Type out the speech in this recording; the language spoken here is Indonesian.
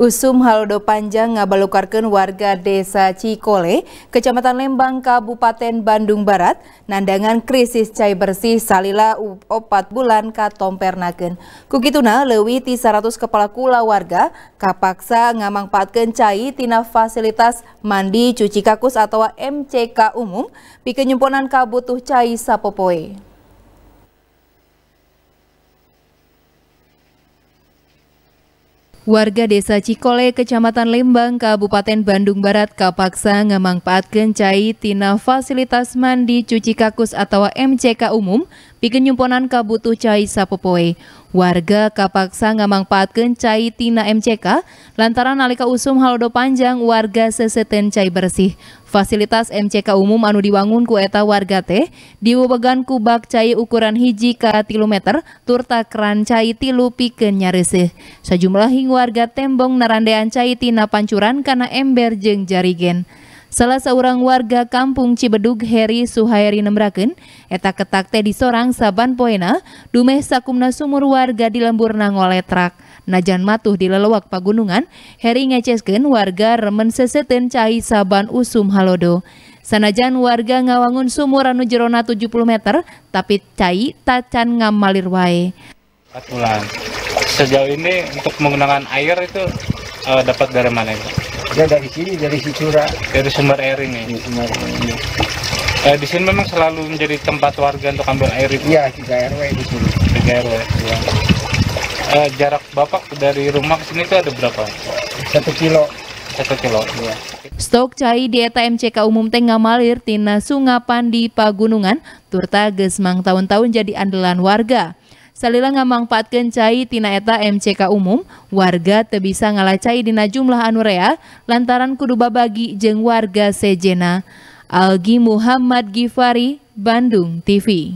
Usum halodo Panjang ngabalukarkan warga desa Cikole, Kecamatan Lembang, Kabupaten Bandung Barat, nandangan krisis cair bersih salila opat bulan katompernaken. Kukituna lewi ti 100 kepala kula warga, kapaksa ngamang patken cai tina fasilitas mandi cuci kakus atau MCK umum, pikenyumponan kabutuh cai sapopoe. Warga desa Cikole, Kecamatan Lembang, Kabupaten Bandung Barat, kapaksa ngamangpaatkan kencai, tina fasilitas mandi cuci kakus atau MCK umum Piken nyumponan kabutuh cai sapopoe. Warga kapaksa ngamangpaatkeun cai tina MCK lantaran nalika usum halodo panjang warga seseten cai bersih. Fasilitas MCK umum anu diwangun ku eta warga teh diwebegan ku bak cai ukuran hiji ka kilometer meter turta keran cai tilu pikeun nyareuseuh. Sajumlah hing warga tembong narandean cai tina pancuran karena ember jeung jarigen. Salah seorang warga kampung Cibedug Heri Suhairi Nembraken, eta ketak teh disorang saban poena, dumeh sakumna sumur warga di lemburna ngoletrak. Najan matuh di lelewak pagunungan, Heri ngecesken warga remen seseten cai saban usum halodo. Sanajan warga ngawangun sumur anu jerona 70 meter, tapi cai tacan ngamalir wae. Sejauh ini untuk menggunakan air itu uh, dapat dari mana itu? Ya dari sini, dari si Dari sumber air ini. Dari sumber air ini. Iya. Eh, di sini memang selalu menjadi tempat warga untuk ambil air itu. Iya, tiga RW di sini. Tiga RW. Ya. Eh, jarak bapak dari rumah ke sini itu ada berapa? Satu kilo. Satu kilo. ya. Stok cai di eta MCK Umum Tengah Malir Tina Sungapan di Pagunungan, Turta Gesmang tahun-tahun jadi andalan warga salila ngamangfaatkeun cai tina eta MCK umum warga teu bisa ngalacai dina jumlah anu rea lantaran kudu babagi jeung warga sejena Algi Muhammad Gifari Bandung TV